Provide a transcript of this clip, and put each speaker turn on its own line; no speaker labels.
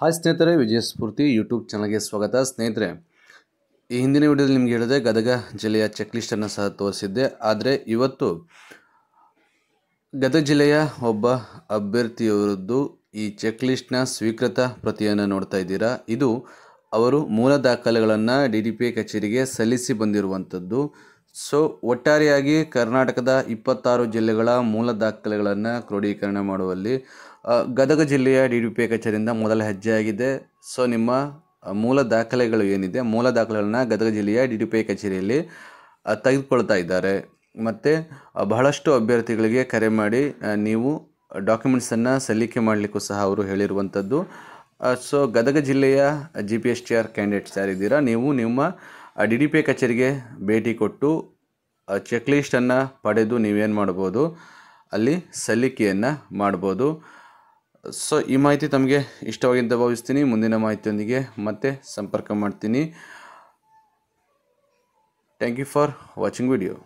hi ಸ್ನೇಹಿತರೆ ವಿಜಯ ಸ್ಫೂರ್ತಿ YouTube ಚಾನಲ್ಗೆ ಸ್ವಾಗತ ಸ್ನೇಹಿತರೆ ಈ ಹಿಂದಿನ ವಿಡಿಯೋದಲ್ಲಿ ನಿಮಗೆ ಹೇಳಿದೆ ಗದಗ ಜಿಲ್ಲೆಯ ಚೆಕ್ಲಿಸ್ಟನ್ನು ಸಹ ತೋರಿಸಿದ್ದೆ ಆದರೆ ಇವತ್ತು ಗದಗ ಜಿಲ್ಲೆಯ ಒಬ್ಬ ಅಭ್ಯರ್ಥಿಯವರದ್ದು ಈ ಚೆಕ್ಲಿಸ್ಟ್ನ ಸ್ವೀಕೃತ ಪ್ರತಿಯನ್ನು ನೋಡ್ತಾ ಇದ್ದೀರಾ ಇದು ಅವರು ಮೂಲ ದಾಖಲೆಗಳನ್ನು ಡಿ ಡಿ ಪಿ ಕಚೇರಿಗೆ ಸಲ್ಲಿಸಿ ಬಂದಿರುವಂಥದ್ದು ಸೊ ಒಟ್ಟಾರೆಯಾಗಿ ಕರ್ನಾಟಕದ ಇಪ್ಪತ್ತಾರು ಜಿಲ್ಲೆಗಳ ಮೂಲ ದಾಖಲೆಗಳನ್ನು ಕ್ರೋಢೀಕರಣ ಮಾಡುವಲ್ಲಿ ಗದಗ ಜಿಲ್ಲೆಯ ಡಿ ಡಿ ಪಿ ಕಚೇರಿಯಿಂದ ಮೊದಲ ಹೆಜ್ಜೆಯಾಗಿದೆ ಸೊ ನಿಮ್ಮ ಮೂಲ ದಾಖಲೆಗಳು ಏನಿದೆ ಮೂಲ ದಾಖಲೆಗಳನ್ನು ಗದಗ ಜಿಲ್ಲೆಯ ಡಿ ಡಿ ಪಿ ಕಚೇರಿಯಲ್ಲಿ ತೆಗೆದುಕೊಳ್ತಾ ಇದ್ದಾರೆ ಮತ್ತು ಬಹಳಷ್ಟು ಅಭ್ಯರ್ಥಿಗಳಿಗೆ ಕರೆ ಮಾಡಿ ನೀವು ಡಾಕ್ಯುಮೆಂಟ್ಸನ್ನು ಸಲ್ಲಿಕೆ ಮಾಡಲಿಕ್ಕೂ ಸಹ ಅವರು ಹೇಳಿರುವಂಥದ್ದು ಸೊ ಗದಗ ಜಿಲ್ಲೆಯ G P S T R candidates ಯಾರಿದ್ದೀರಾ ನೀವು ನಿಮ್ಮ ಡಿ ಡಿ ಪಿ ಕಚೇರಿಗೆ ಭೇಟಿ ಕೊಟ್ಟು ಚೆಕ್ ಲೀಸ್ಟನ್ನು ಪಡೆದು ನೀವೇನು ಮಾಡ್ಬೋದು ಅಲ್ಲಿ ಸಲ್ಲಿಕೆಯನ್ನು ಮಾಡ್ಬೋದು ಸೊ ಈ ಮಾಹಿತಿ ತಮಗೆ ಇಷ್ಟವಾಗಿದ್ದ ಭಾವಿಸ್ತೀನಿ ಮುಂದಿನ ಮಾಹಿತಿಯೊಂದಿಗೆ ಮತ್ತೆ ಸಂಪರ್ಕ ಮಾಡ್ತೀನಿ thank you for watching video